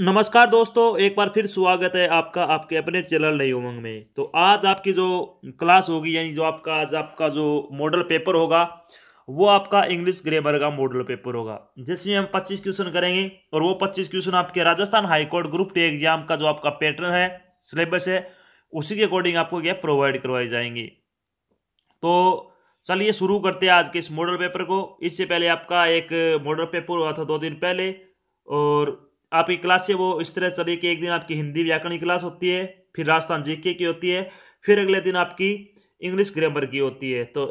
नमस्कार दोस्तों एक बार फिर स्वागत है आपका आपके अपने चैनल नई उमंग में तो आज आपकी जो क्लास होगी यानी जो आपका आज आपका जो मॉडल पेपर होगा वो आपका इंग्लिश ग्रामर का मॉडल पेपर होगा जिसमें हम 25 क्वेश्चन करेंगे और वो 25 क्वेश्चन आपके Rajasthan high court group T exam का जो आपका पैटर्न है सिलेबस है उसी के अकॉर्डिंग आपको यह प्रोवाइड करवाए जाएंगे तो चलिए शुरू करते हैं आज के इस मॉडल पेपर को इससे पहले आपका एक मॉडल पेपर हुआ था दो दिन पहले और आपकी क्लास है वो इस तरह चली कि एक दिन आपकी हिंदी व्याकरण की क्लास होती है फिर राजस्थान जीके की होती है फिर अगले दिन आपकी इंग्लिश ग्रामर की होती है तो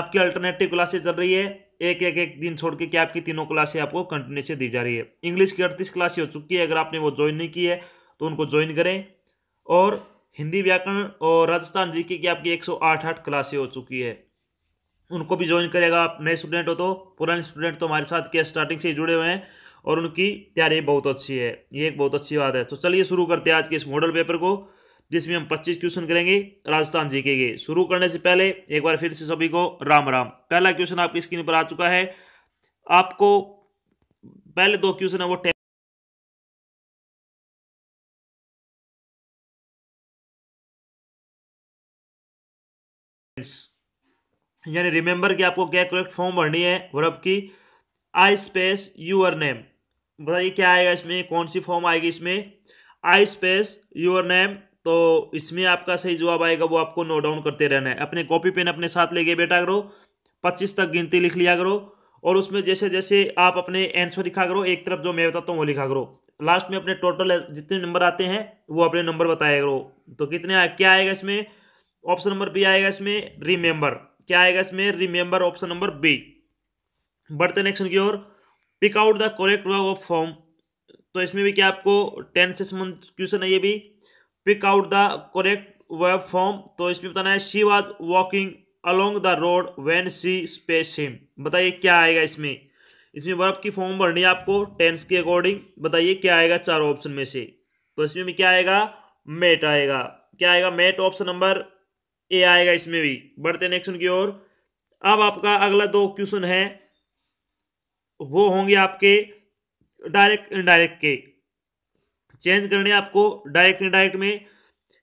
आपकी अल्टरनेटिव क्लासेज चल रही है एक एक एक दिन छोड़ के कि आपकी तीनों क्लासें आपको कंटिन्यू से दी जा रही है इंग्लिश की अड़तीस क्लासें हो चुकी है अगर आपने वो ज्वाइन नहीं की है तो उनको ज्वाइन करें और हिंदी व्याकरण और राजस्थान जीके की आपकी एक सौ आठ आठ क्लासें हो चुकी है उनको भी ज्वाइन करेगा आप नए स्टूडेंट हो तो पुराने स्टूडेंट तो हमारे साथ के स्टार्टिंग से जुड़े हुए हैं और उनकी तैयारी बहुत अच्छी है ये एक बहुत अच्छी बात है तो चलिए शुरू करते हैं आज के इस मॉडल पेपर को जिसमें हम 25 क्वेश्चन करेंगे राजस्थान जीके के शुरू करने से पहले एक बार फिर से सभी को राम राम पहला क्वेश्चन आपकी स्क्रीन पर आ चुका है आपको पहले दो क्वेश्चन है वो यानी रिमेंबर कि आपको क्या करेक्ट फॉर्म भरनी है वर्ब की आई स्पेस यूअर नेम बताइए क्या आएगा इसमें कौन सी फॉर्म आएगी इसमें आई स्पेस योर नेम तो इसमें आपका सही जवाब आएगा वो आपको नोट डाउन करते रहना है अपने कॉपी पेन अपने साथ ले बैठा बेटा करो पच्चीस तक गिनती लिख लिया करो और उसमें जैसे जैसे आप अपने आंसर लिखा करो एक तरफ जो मैं बताता हूँ वो लिखा करो लास्ट में अपने टोटल जितने नंबर आते हैं वो अपने नंबर बताया करो तो कितने क्या आएगा इसमें ऑप्शन नंबर बी आएगा इसमें रिमेंबर क्या आएगा इसमें रिमेंबर ऑप्शन नंबर बी बढ़ते नेक्स्ट की ओर pick out the correct verb of form तो इसमें भी क्या आपको टेंथ से संबंध क्वेश्चन है ये भी pick out the correct verb form तो इसमें बताना है she was walking along the road when she space him बताइए क्या आएगा इसमें इसमें वर्ब की फॉर्म भरनी है आपको टेंस के अकॉर्डिंग बताइए क्या आएगा चार ऑप्शन में से तो इसमें भी क्या आएगा मेट आएगा क्या आएगा मेट ऑप्शन नंबर ए आएगा इसमें भी बढ़ते नेक्स्ट की ओर अब आपका अगला दो क्वेश्चन है वो होंगे आपके डायरेक्ट इनडायरेक्ट के चेंज करने आपको डायरेक्ट इनडायरेक्ट में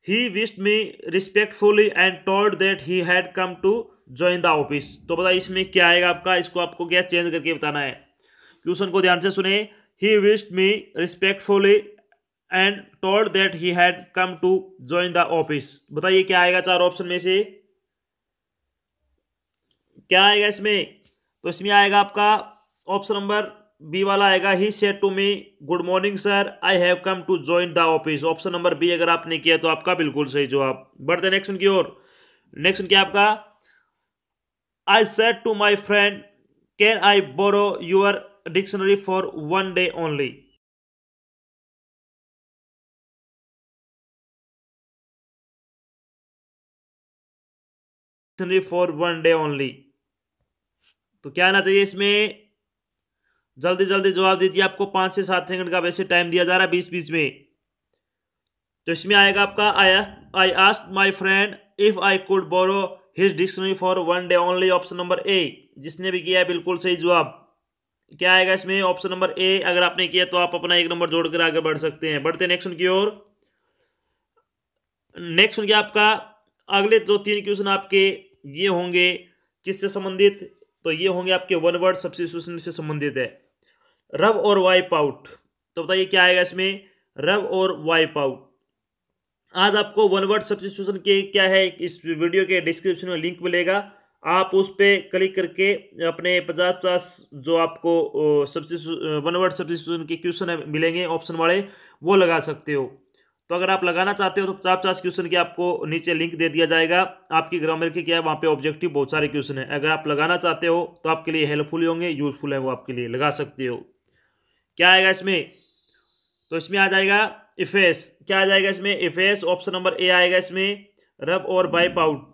he wished me respectfully and told that he had come to join the office तो पता इसमें क्या आएगा आपका इसको आपको क्या चेंज करके बताना है क्वेश्चन को ध्यान से सुने he wished me respectfully and told that he had come to join the office बताइए क्या आएगा चार ऑप्शन में से क्या आएगा इसमें तो इसमें आएगा आपका ऑप्शन नंबर बी वाला आएगा he said to me good morning sir I have come to join the office option number B अगर आपने किया तो आपका बिल्कुल सही जवाब बढ़ते नेक्स्ट की ओर नेक्स्ट क्या आपका I said to my friend can I borrow your dictionary for one day only dictionary for one day only तो क्या आना चाहिए इसमें जल्दी जल्दी जवाब दीजिए आपको पाँच से सात सेकंड का वैसे टाइम दिया जा रहा है बीच बीच में तो इसमें आएगा आपका I I asked my friend if I could borrow his dictionary for one day only option number A जिसने भी किया है बिल्कुल सही जवाब क्या आएगा इसमें ऑप्शन नंबर ए अगर आपने किया तो आप अपना एक नंबर जोड़कर आगे बढ़ सकते हैं बढ़ते नेक्स्ट की ओर नेक्स्ट उनके आपका अगले दो तीन क्वेश्चन आपके ये होंगे किससे संबंधित तो ये होंगे आपके वन वर्ड सब्सिट्यूशन से संबंधित है रब और वाइप आउट तो बताइए क्या आएगा इसमें रब और वाइप आउट आज आपको वन वर्ड सब्सिट्यूशन के क्या है इस वीडियो के डिस्क्रिप्शन में लिंक मिलेगा आप उस पर क्लिक करके अपने पचास पचास जो आपको सब्सटीट्यूशन वन वर्ड सब्सिट्यूशन के क्वेश्चन मिलेंगे ऑप्शन वाले वो लगा सकते हो तो अगर आप लगाना चाहते हो तो पचास पचास क्वेश्चन के आपको नीचे लिंक दे दिया जाएगा आपकी ग्रामर के क्या है वहाँ पे ऑब्जेक्टिव बहुत सारे क्वेश्चन हैं अगर आप लगाना चाहते हो तो आपके लिए हेल्पफुल होंगे यूजफुल है वो आपके लिए लगा सकते हो क्या आएगा इसमें तो इसमें आ जाएगा इफेस क्या आ जाएगा इसमें इफेस ऑप्शन नंबर ए आएगा इसमें रब और वाइप आउट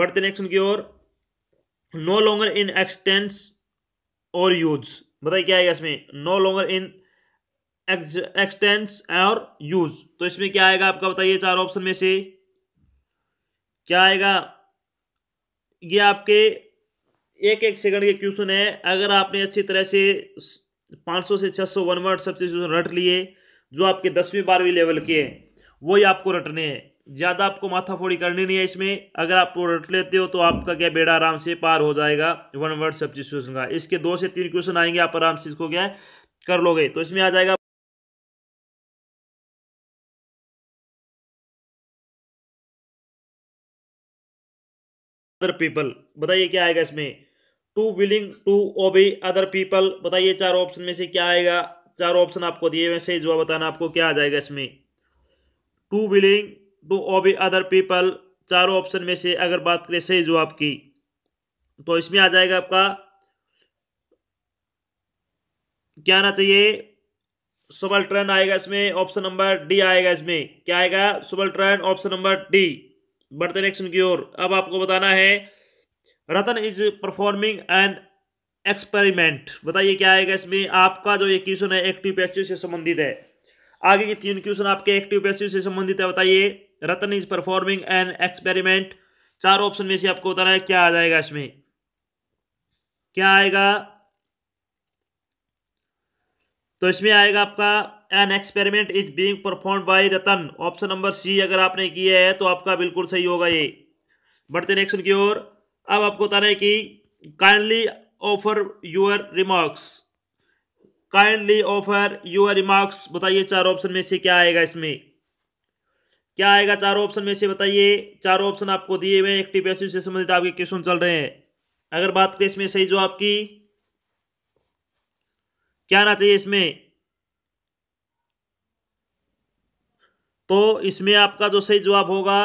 बढ़ते नेक्स्ट की ओर नो लॉन्गर इन एक्सटेंस और यूज बताइए क्या आएगा इसमें नो लॉन्गर इन एक्सटेंस और यूज तो इसमें क्या आएगा आपका बताइए चार ऑप्शन में से क्या आएगा ये आपके एक एक सेकंड के क्वेश्चन है अगर आपने अच्छी तरह से 500 से 600 वन वर्ड सब्सिट्यूशन रट लिए जो आपके दसवीं बारहवीं लेवल के हैं वही आपको रटने हैं ज़्यादा आपको माथा फोड़ी करनी नहीं है इसमें अगर आप रट लेते हो तो आपका क्या बेड़ा आराम से पार हो जाएगा वन वर्ड सब्सिट्यूशन का इसके दो से तीन क्वेश्चन आएंगे आप आराम से इसको क्या कर लोगे तो इसमें आ जाएगा पीपल बताइए क्या आएगा इसमें too willing to obey other people बताइए चार ऑप्शन में से क्या आएगा चार ऑप्शन आपको दिए हुए सही जवाब बताना आपको क्या आ जाएगा इसमें too willing to obey other people चार ऑप्शन में से अगर बात करें सही जवाब की तो इसमें आ जाएगा आपका क्या आना चाहिए सुबल ट्रेन आएगा इसमें ऑप्शन नंबर डी आएगा इसमें क्या आएगा subaltern option number D बढ़ते नेक्स्ट की ओर अब आपको बताना है Ratan is performing an experiment बताइए क्या आएगा इसमें आपका जो ये क्वेश्चन है एक्टिव पैसिव से संबंधित है आगे के तीन क्वेश्चन आपके एक्टिव पैसिव से संबंधित है बताइए Ratan is performing an experiment चार ऑप्शन में से आपको बताना है क्या आ जाएगा इसमें क्या आएगा तो इसमें आएगा आपका an experiment is being perform by Ratan option number C अगर आपने किया है तो आपका बिल्कुल सही होगा ये बढ़ते नेक्स्ट की ओर अब आपको बता रहे कि kindly offer your remarks kindly offer your remarks बताइए चार ऑप्शन में से क्या आएगा इसमें क्या आएगा चारों ऑप्शन में से बताइए चारों ऑप्शन आपको दिए हुए हैं एक्टिव पैसिव से संबंधित आपके क्वेश्चन चल रहे हैं अगर बात करें इसमें सही जवाब की क्या आना चाहिए इसमें तो इसमें आपका जो सही जवाब होगा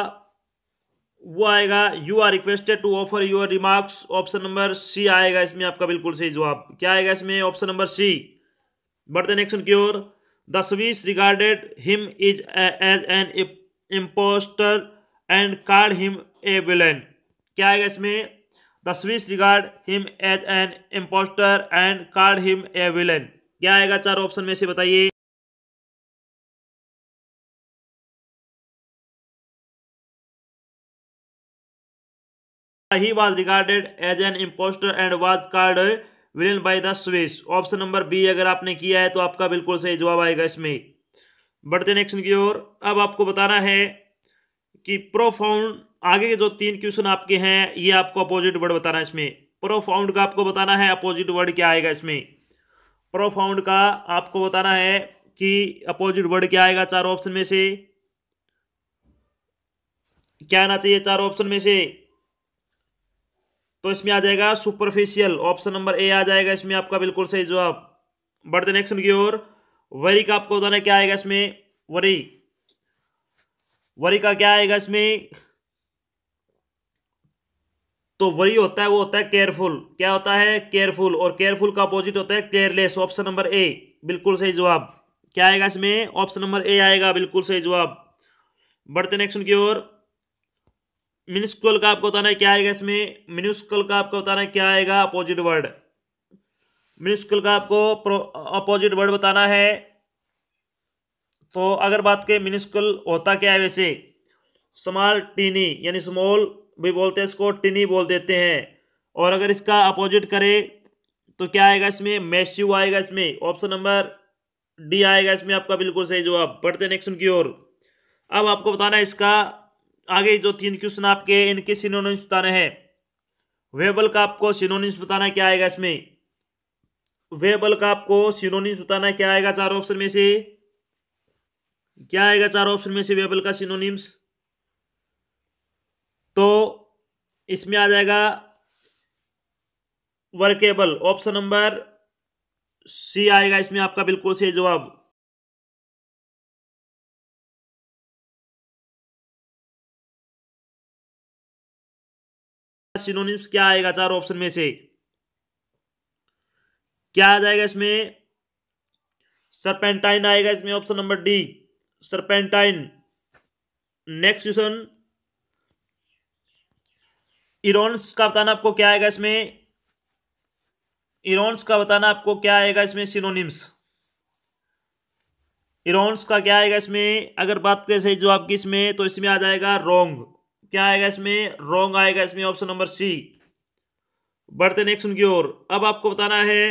वो आएगा you are requested to offer your remarks option number C आएगा इसमें आपका बिल्कुल सही जवाब क्या आएगा इसमें option number C but the next की ओर the Swiss regarded him is as an imposter and called him a villain क्या आएगा इसमें the Swiss regard him as an imposter and called him a villain क्या आएगा चार option में से बताइए He was regarded as an imposter and was called villain by the Swiss option number B अगर आपने किया है तो आपका बिल्कुल सही जवाब आएगा इसमें बढ़ते नेक्स्ट की ओर अब आपको बताना है कि प्रोफाउंड आगे के जो तीन क्वेश्चन आपके हैं ये आपको अपोजिट वर्ड बताना है इसमें प्रोफाउंड का आपको बताना है अपोजिट वर्ड क्या आएगा इसमें प्रोफाउंड का आपको बताना है कि अपोजिट वर्ड क्या आएगा चार ऑप्शन में से क्या आना चाहिए चार ऑप्शन में से तो इसमें आ जाएगा सुपरफिशियल ऑप्शन नंबर ए आ जाएगा इसमें आपका बिल्कुल सही जवाब बढ़ते नेक्स्ट की ओर वरी का आपको बताना क्या आएगा इसमें वरी वरी का क्या आएगा इसमें तो वरी होता है वो होता है केयरफुल क्या होता है केयरफुल और केयरफुल का अपोजिट होता है केयरलेस ऑप्शन नंबर ए बिल्कुल सही जवाब क्या आएगा इसमें ऑप्शन नंबर ए आएगा बिल्कुल सही जवाब बढ़ते नेक्स्ट की ओर मिनिस्कुल का आपको बताना क्या आएगा इसमें मिनिस्कुल का आपको बताना क्या आएगा अपोजिट वर्ड मिनिस्कुल का आपको अपोजिट वर्ड बताना है तो अगर बात करें मिनिस्कुल होता क्या है वैसे स्मॉल टीनी यानी स्मॉल भी बोलते हैं इसको टीनी बोल देते हैं और अगर इसका अपोजिट करें तो क्या आएगा इसमें मैस्यू आएगा इसमें ऑप्शन नंबर डी आएगा इसमें आपका बिल्कुल सही जवाब पढ़ते नेक्स्ट की ओर अब आपको बताना है इसका आगे जो तीन क्वेश्चन आपके इनके सिनोनिम्स बताने हैं वेबल का आपको सिनोनिम्स बताना क्या आएगा इसमें वेबल का आपको सिनोनिम्स बताना क्या आएगा चार ऑप्शन में से क्या आएगा चार ऑप्शन में से वेबल का सिनोनिम्स तो इसमें आ जाएगा वर्केबल ऑप्शन नंबर सी आएगा इसमें आपका बिल्कुल सही जवाब सिनोनिम्स क्या आएगा चार ऑप्शन में से क्या आ जाएगा इसमें सरपेंटाइन आएगा इसमें option number D serpentine next question errors का बताना आपको क्या आएगा इसमें इरोन्स का बताना आपको क्या आएगा इसमें सिनोनिम्स इरोन्स का क्या आएगा इसमें अगर बात करें सही जो आपकी इसमें तो इसमें आ जाएगा रोंग क्या आएगा इसमें रॉन्ग आएगा इसमें ऑप्शन नंबर सी बढ़ते नेक्स्ट उनकी ओर अब आपको बताना है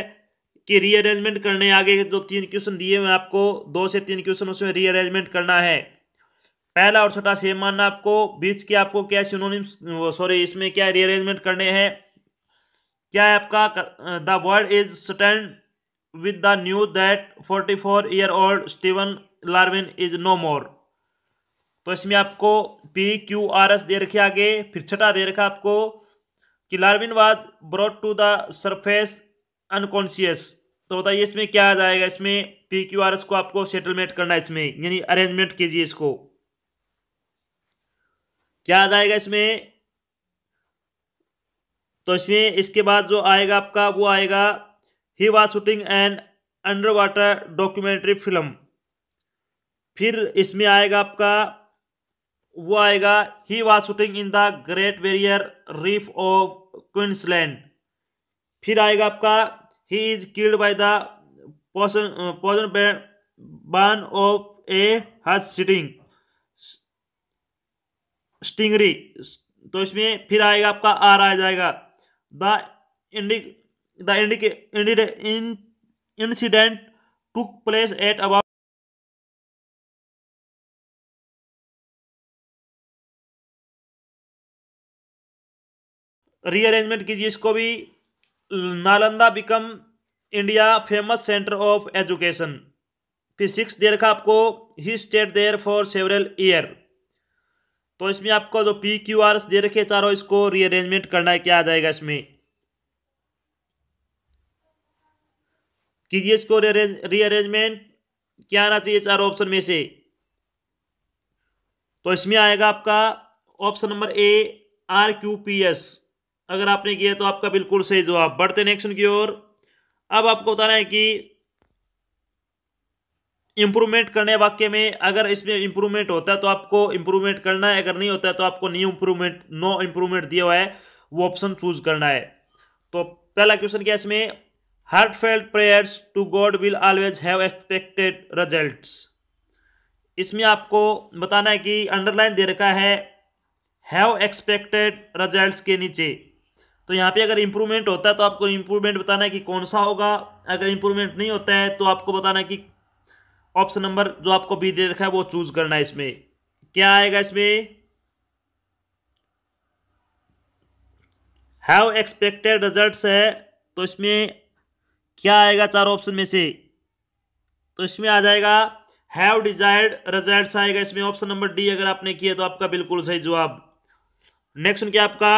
कि रीअरेंजमेंट करने आगे जो तीन क्वेश्चन दिए हुए आपको दो से तीन क्वेश्चन उसमें रीअरेंजमेंट करना है पहला और छठा सेम मानना आपको बीच के आपको क्या सिनोनिम सॉरी इसमें क्या रीअरेंजमेंट करने हैं क्या है आपका the world is stunned with the new that forty four year old Steven Larwin is no more तो इसमें आपको पी क्यू आर एस दे रखे आगे फिर छठा दे रखा आपको कि was brought to the surface unconscious तो बताइए इसमें क्या आ जाएगा इसमें पी क्यू आर एस को आपको सेटलमेंट करना है इसमें यानी अरेंजमेंट कीजिए इसको क्या आ जाएगा इसमें तो इसमें इसके बाद जो आएगा आपका वो आएगा he was shooting an under water documentary film फिर इसमें आएगा आपका वो आएगा he was shooting in the great barrier reef of Queensland फिर आएगा आपका he is killed by the poison बान of a huge sitting Stingri तो इसमें फिर आएगा आपका आर आ जाएगा the indic the indic incident took place at about rearrangement कीजिए इसको भी Nalanda became India famous center of education फिर सिक्स दे रखा आपको he stayed there for several year तो इसमें आपको जो पी क्यू आर दे रखे चारों इसको रीअरेंजमेंट करना है क्या आ जाएगा इसमें कीजिए इसको रीअरेंजमेंट क्या आना चाहिए चारों ऑप्शन में से तो इसमें आएगा आपका option number A R Q P S अगर आपने किया तो आपका बिल्कुल सही जवाब बढ़ते नेक्स्ट की ओर अब आपको बताना है कि इम्प्रूवमेंट करने वाक्य में अगर इसमें इम्प्रूवमेंट होता है तो आपको इम्प्रूवमेंट करना है अगर नहीं होता है तो आपको न्यू इम्प्रूवमेंट नो इम्प्रूवमेंट दिया हुआ है वो ऑप्शन चूज करना है तो पहला क्वेश्चन क्या है इसमें heartfelt prayers to God will always have expected result इसमें आपको बताना है कि अंडरलाइन दे रखा है हैव एक्सपेक्टेड रिजल्ट के नीचे तो यहाँ पे अगर इम्प्रूवमेंट होता है तो आपको इम्प्रूवमेंट बताना है कि कौन सा होगा अगर इम्प्रूवमेंट नहीं होता है तो आपको बताना है कि ऑप्शन नंबर जो आपको बी दे रखा है वो चूज करना है इसमें क्या आएगा इसमें हैव एक्सपेक्टेड रिजल्ट है तो इसमें क्या आएगा चार ऑप्शन में से तो इसमें आ जाएगा हैव डिजायर्ड रिजल्ट आएगा इसमें ऑप्शन नंबर डी अगर आपने किया तो आपका बिल्कुल सही जवाब नेक्स्ट क्या आपका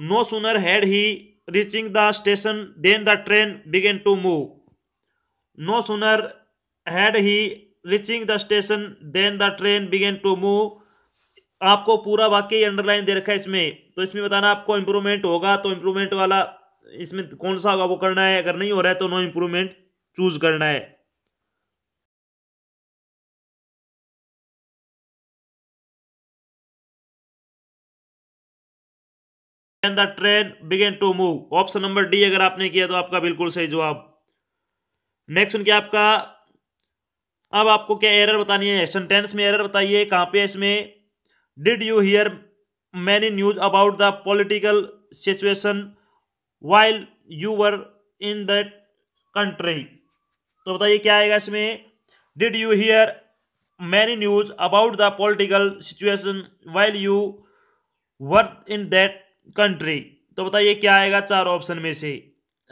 no sooner had he reaching the station then the train began to move no sooner had he reaching the station then the train began to move आपको पूरा वाक्य अंडरलाइन दे रखा है इसमें तो इसमें बताना आपको इम्प्रूवमेंट होगा तो इम्प्रूवमेंट वाला इसमें कौन सा होगा वो करना है अगर नहीं हो रहा है तो नो इंप्रूवमेंट चूज करना है and the train began to move option number D अगर आपने किया तो आपका बिल्कुल सही जवाब नेक्स्ट उनके आपका अब आपको क्या एरर बतानी है सेंटेंस में एरर बताइए कहाँ पे इसमें did you hear many news about the political situation while you were in that country तो बताइए क्या आएगा इसमें did you hear many news about the political situation while you work in that country तो बताइए क्या आएगा चार ऑप्शन में से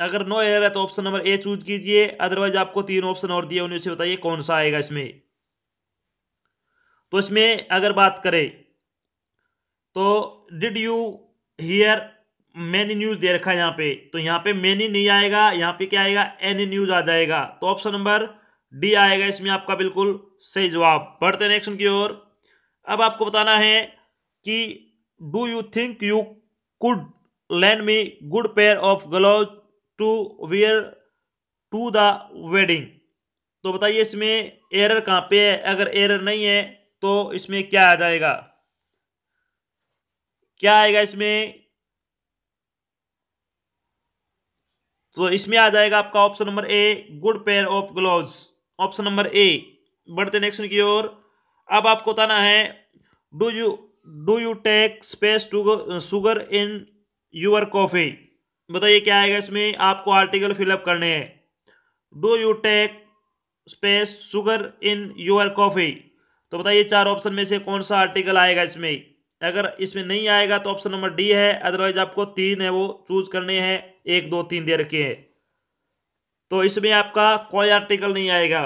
अगर नो एयर है तो ऑप्शन नंबर ए चूज कीजिए अदरवाइज आपको तीन ऑप्शन और दिए उन्हें से बताइए कौन सा आएगा इसमें तो इसमें अगर बात करें तो did you hear many news दे रखा है यहाँ पे तो यहाँ पे मैनी नहीं आएगा यहाँ पे क्या आएगा एनी न्यूज आ जाएगा तो ऑप्शन नंबर डी आएगा इसमें आपका बिल्कुल सही जवाब बढ़ते नेक्स्ट की ओर अब आपको बताना है कि do you think you could lend me good pair of gloves to wear to the wedding तो बताइए इसमें एरर कहाँ पे है अगर एरर नहीं है तो इसमें क्या आ जाएगा क्या आएगा इसमें तो इसमें आ जाएगा आपका option number A good pair of glove option number A बढ़ते नेक्स्ट की ओर अब आपको बताना है do you do you take space to sugar in your coffee बताइए क्या आएगा इसमें आपको आर्टिकल फिलअप करने हैं do you take space sugar in your coffee तो बताइए चार ऑप्शन में से कौन सा आर्टिकल आएगा इसमें अगर इसमें नहीं आएगा तो ऑप्शन नंबर डी है अदरवाइज आपको तीन है वो चूज करने हैं एक दो तीन दे रखे हैं तो इसमें आपका कोई आर्टिकल नहीं आएगा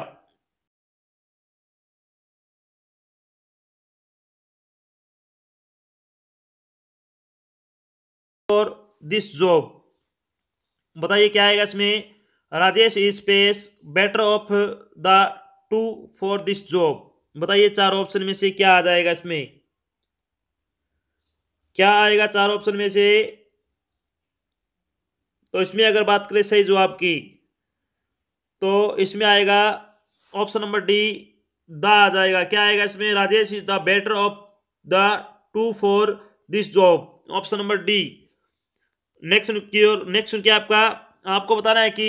फॉर दिस जॉब बताइए क्या आएगा इसमें Rajesh is pace better of the two for this job बताइए चार ऑप्शन में से क्या आ जाएगा इसमें क्या आएगा चार ऑप्शन में से तो इसमें अगर बात करें सही जवाब की तो इसमें आएगा ऑप्शन नंबर डी द आ जाएगा क्या आएगा इसमें Rajesh is the better of the two for this job option number D next की ओर नेक्स्ट क्या आपका आपको बताना है कि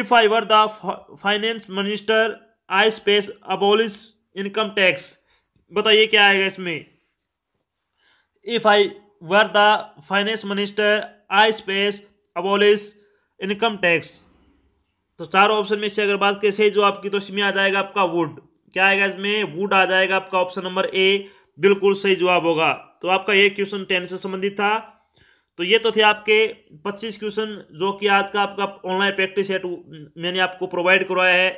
if I were the finance minister I space abolish income tax बताइए क्या आएगा इसमें if I were the finance minister I space abolish income tax तो चार ऑप्शन में से अगर बात करें सही जो आपकी तो इसमें आ जाएगा आपका वुड क्या आएगा इसमें वुड आ जाएगा आपका ऑप्शन नंबर ए बिल्कुल सही जवाब होगा तो आपका ये क्वेश्चन टेन से संबंधित था तो ये तो थे आपके 25 क्वेश्चन जो कि आज का आपका ऑनलाइन प्रैक्टिस सेट मैंने आपको प्रोवाइड करवाया है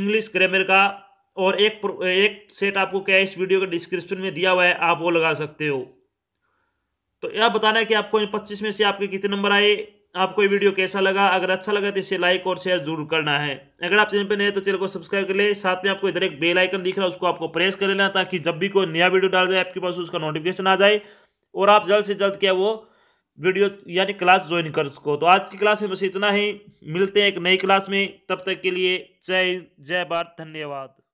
इंग्लिश ग्रामर का और एक एक सेट आपको क्या इस वीडियो के डिस्क्रिप्शन में दिया हुआ है आप वो लगा सकते हो तो यह बताना है कि आपको इन पच्चीस में से आपके कितने नंबर आए आपको ये वीडियो कैसा लगा अगर अच्छा लगा तो इसे लाइक और शेयर जरूर करना है अगर आप चैनल पर नए तो चैनल को सब्सक्राइब कर ले साथ में आपको इधर एक बेल आइकन दिख रहा है उसको आपको प्रेस कर लेना ताकि जब भी कोई नया वीडियो डाल जाए आपके पास उसका नोटिफिकेशन आ जाए और आप जल्द से जल्द क्या वो वीडियो यानी क्लास ज्वाइन कर सको तो आज की क्लास में बस इतना ही मिलते हैं एक नई क्लास में तब तक के लिए जय हिंद जय भारत धन्यवाद